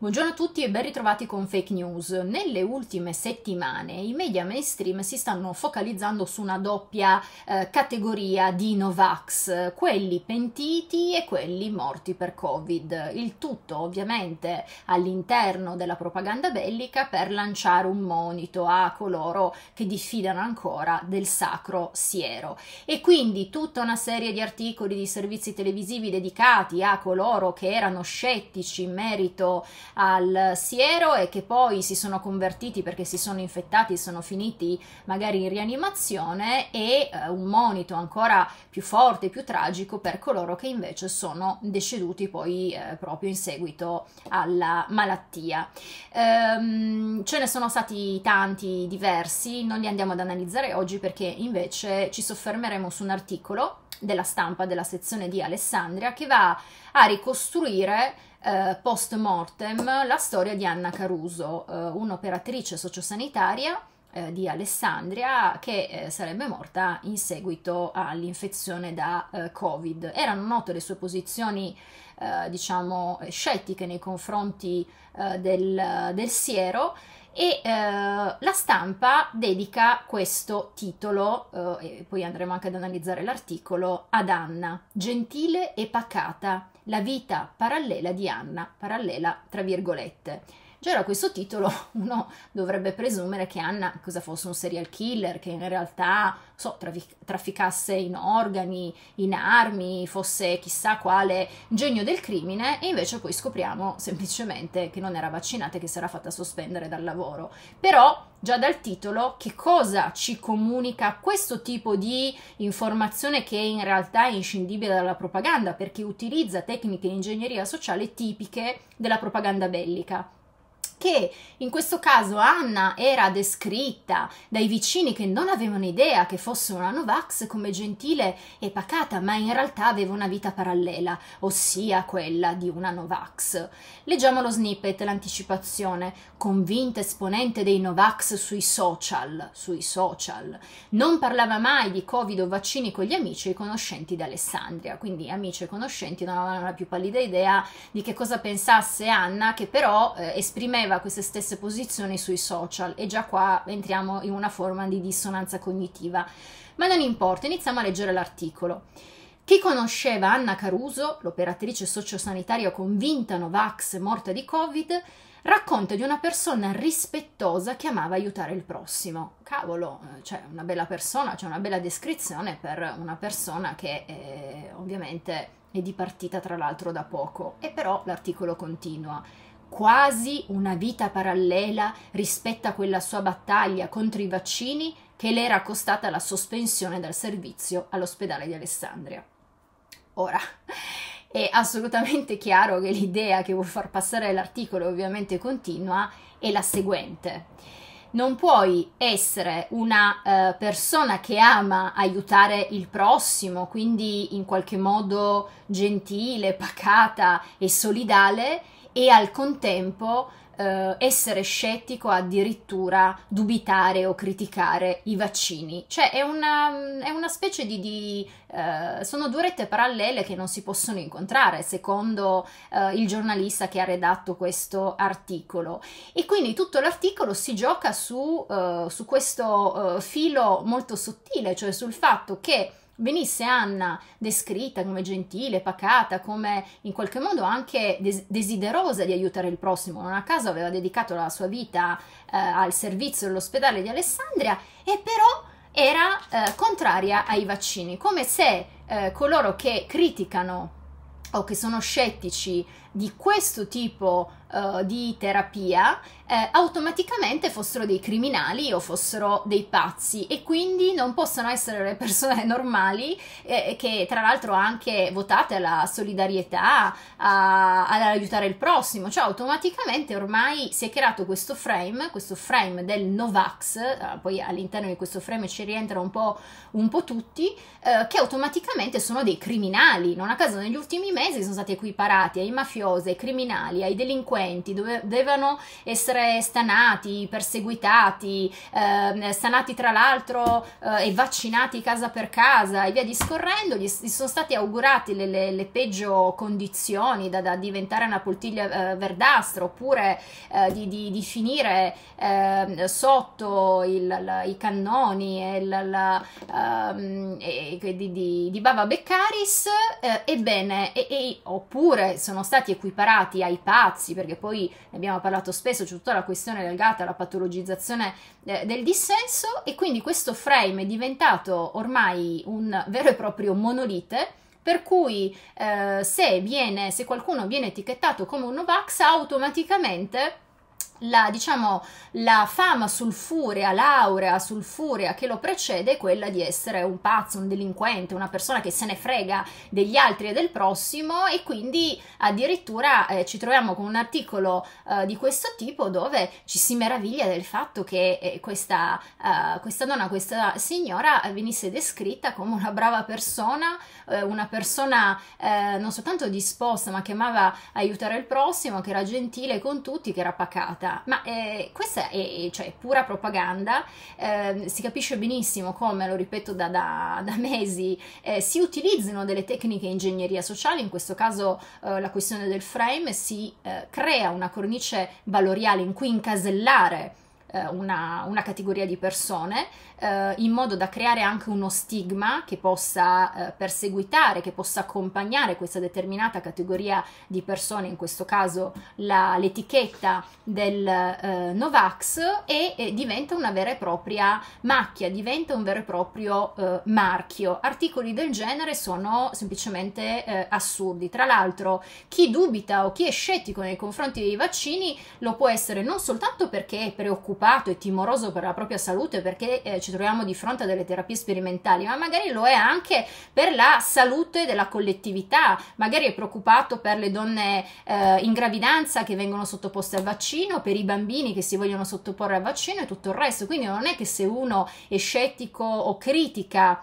Buongiorno a tutti e ben ritrovati con Fake News. Nelle ultime settimane i media mainstream si stanno focalizzando su una doppia eh, categoria di Novax, quelli pentiti e quelli morti per Covid. Il tutto ovviamente all'interno della propaganda bellica per lanciare un monito a coloro che diffidano ancora del sacro siero. E quindi tutta una serie di articoli di servizi televisivi dedicati a coloro che erano scettici in merito al siero e che poi si sono convertiti perché si sono infettati, sono finiti magari in rianimazione e eh, un monito ancora più forte, più tragico per coloro che invece sono deceduti poi eh, proprio in seguito alla malattia. Ehm, ce ne sono stati tanti diversi, non li andiamo ad analizzare oggi perché invece ci soffermeremo su un articolo della stampa della sezione di Alessandria che va a ricostruire eh, post mortem la storia di Anna Caruso, eh, un'operatrice sociosanitaria eh, di Alessandria che eh, sarebbe morta in seguito all'infezione da eh, Covid. Erano note le sue posizioni, eh, diciamo, scettiche nei confronti del, del siero e eh, la stampa dedica questo titolo, eh, e poi andremo anche ad analizzare l'articolo, ad Anna, gentile e pacata, la vita parallela di Anna, parallela tra virgolette. C'era questo titolo, uno dovrebbe presumere che Anna cosa fosse un serial killer, che in realtà so, trafic- trafficasse in organi, in armi, fosse chissà quale genio del crimine, e invece poi scopriamo semplicemente che non era vaccinata e che si era fatta sospendere dal lavoro. Però già dal titolo che cosa ci comunica questo tipo di informazione che in realtà è inscindibile dalla propaganda perché utilizza tecniche di ingegneria sociale tipiche della propaganda bellica che in questo caso Anna era descritta dai vicini che non avevano idea che fosse una Novax come gentile e pacata, ma in realtà aveva una vita parallela, ossia quella di una Novax. Leggiamo lo snippet, l'anticipazione, convinta esponente dei Novax sui social, sui social. Non parlava mai di Covid o vaccini con gli amici e i conoscenti di Alessandria, quindi amici e conoscenti non avevano la più pallida idea di che cosa pensasse Anna, che però eh, esprimeva manteneva queste stesse posizioni sui social e già qua entriamo in una forma di dissonanza cognitiva. Ma non importa, iniziamo a leggere l'articolo. Chi conosceva Anna Caruso, l'operatrice sociosanitaria convinta Novax morta di Covid, racconta di una persona rispettosa che amava aiutare il prossimo. Cavolo, eh, c'è cioè, una bella persona, c'è una bella descrizione per una persona che è, eh, ovviamente è dipartita tra l'altro da poco. E però l'articolo continua quasi una vita parallela rispetto a quella sua battaglia contro i vaccini che le era costata la sospensione dal servizio all'ospedale di Alessandria. Ora, è assolutamente chiaro che l'idea che vuol far passare l'articolo ovviamente continua è la seguente non puoi essere una eh, persona che ama aiutare il prossimo, quindi in qualche modo gentile, pacata e solidale, e al contempo eh, essere scettico, addirittura dubitare o criticare i vaccini. Cioè è una, è una specie di... di eh, sono due rette parallele che non si possono incontrare, secondo eh, il giornalista che ha redatto questo articolo. E quindi tutto l'articolo si gioca su, eh, su questo eh, filo molto sottile, cioè sul fatto che venisse Anna descritta come gentile, pacata, come in qualche modo anche des desiderosa di aiutare il prossimo, non a caso aveva dedicato la sua vita eh, al servizio dell'ospedale di Alessandria e però era eh, contraria ai vaccini, come se eh, coloro che criticano o che sono scettici di questo tipo di eh, di terapia eh, automaticamente fossero dei criminali o fossero dei pazzi e quindi non possono essere le persone normali eh, che tra l'altro anche votate alla solidarietà, ad aiutare il prossimo, cioè automaticamente ormai si è creato questo frame, questo frame del Novax, eh, poi all'interno di questo frame ci rientrano un po', un po tutti, eh, che automaticamente sono dei criminali, non a caso negli ultimi mesi sono stati equiparati ai mafiosi, ai criminali, ai delinquenti, delinquenti, dove devono essere stanati, perseguitati, eh, stanati tra l'altro eh, e vaccinati casa per casa e via discorrendo, gli, gli sono stati augurati le, le, le peggio condizioni da, da, diventare una poltiglia eh, verdastra oppure eh, di, di, di, finire ehm, sotto il, la, i cannoni e, la, la, um, ehm, e di, di, di, Baba Beccaris, eh, ebbene, e, e, oppure sono stati equiparati ai pazzi perché perché poi ne abbiamo parlato spesso, c'è tutta la questione legata alla patologizzazione eh, del dissenso e quindi questo frame è diventato ormai un vero e proprio monolite per cui eh, se, viene, se qualcuno viene etichettato come un Novax automaticamente la, diciamo, la fama sulfurea, l'aurea sulfurea che lo precede è quella di essere un pazzo, un delinquente, una persona che se ne frega degli altri e del prossimo e quindi addirittura eh, ci troviamo con un articolo eh, di questo tipo dove ci si meraviglia del fatto che eh, questa, eh, questa, donna, questa signora venisse descritta come una brava persona, eh, una persona eh, non soltanto disposta ma che amava aiutare il prossimo, che era gentile con tutti, che era pacata realtà, ma eh, questa è cioè, pura propaganda, eh, si capisce benissimo come, lo ripeto da, da, da mesi, eh, si utilizzino delle tecniche di ingegneria sociale, in questo caso eh, la questione del frame, si eh, crea una cornice valoriale in cui incasellare eh, una, una, categoria di persone eh, in modo da creare anche uno stigma che possa eh, perseguitare, che possa accompagnare questa determinata categoria di persone, in questo caso la, l'etichetta del Novax e, e, diventa una vera e propria macchia, diventa un vero e proprio marchio. Articoli del genere sono semplicemente assurdi. Tra l'altro chi dubita o chi è scettico nei confronti dei vaccini lo può essere non soltanto perché è preoccupato, preoccupato e timoroso per la propria salute perché eh, ci troviamo di fronte a delle terapie sperimentali, ma magari lo è anche per la salute della collettività, magari è preoccupato per le donne eh, in gravidanza che vengono sottoposte al vaccino, per i bambini che si vogliono sottoporre al vaccino e tutto il resto. Quindi non è che se uno è scettico o critica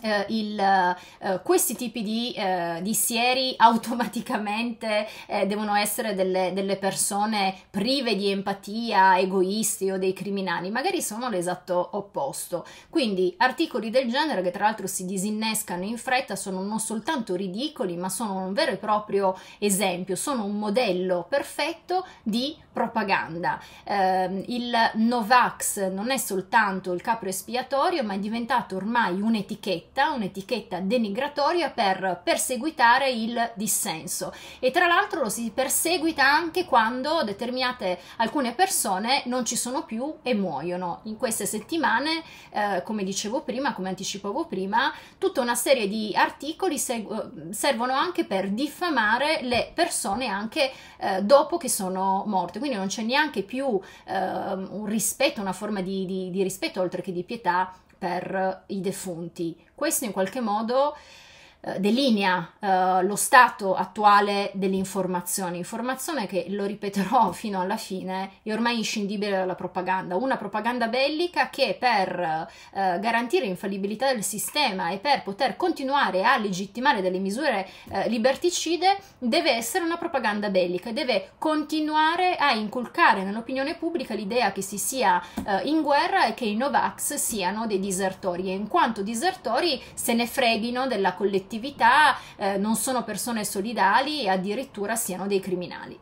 Uh, il, uh, questi tipi di, uh, di sieri automaticamente devono essere delle, delle, persone prive di empatia, egoisti o dei criminali, magari sono l'esatto opposto. Quindi articoli del genere che tra l'altro si disinnescano in fretta sono non soltanto ridicoli, ma sono un vero e proprio esempio, sono un modello perfetto di propaganda. Ehm, il Novax non è soltanto il capro espiatorio, ma è diventato ormai un'etichetta un'etichetta, un'etichetta denigratoria per perseguitare il dissenso e tra l'altro lo si perseguita anche quando determinate alcune persone non ci sono più e muoiono. In queste settimane, eh, come dicevo prima, come anticipavo prima, tutta una serie di articoli seg- eh, servono anche per diffamare le persone anche eh, dopo che sono morte, quindi non c'è neanche più eh, un rispetto, una forma di, di, di rispetto oltre che di pietà per i defunti. Questo in qualche modo eh, delinea eh, lo stato attuale dell'informazione, informazione che, lo ripeterò fino alla fine, è ormai inscindibile dalla propaganda, una propaganda bellica che per eh, garantire l'infallibilità del sistema e per poter continuare a legittimare delle misure eh, liberticide deve essere una propaganda bellica, deve continuare a inculcare nell'opinione pubblica l'idea che si sia eh, in guerra e che i Novax siano dei disertori e in quanto disertori se ne freghino della collettività collettività eh, non sono persone solidali e addirittura siano dei criminali.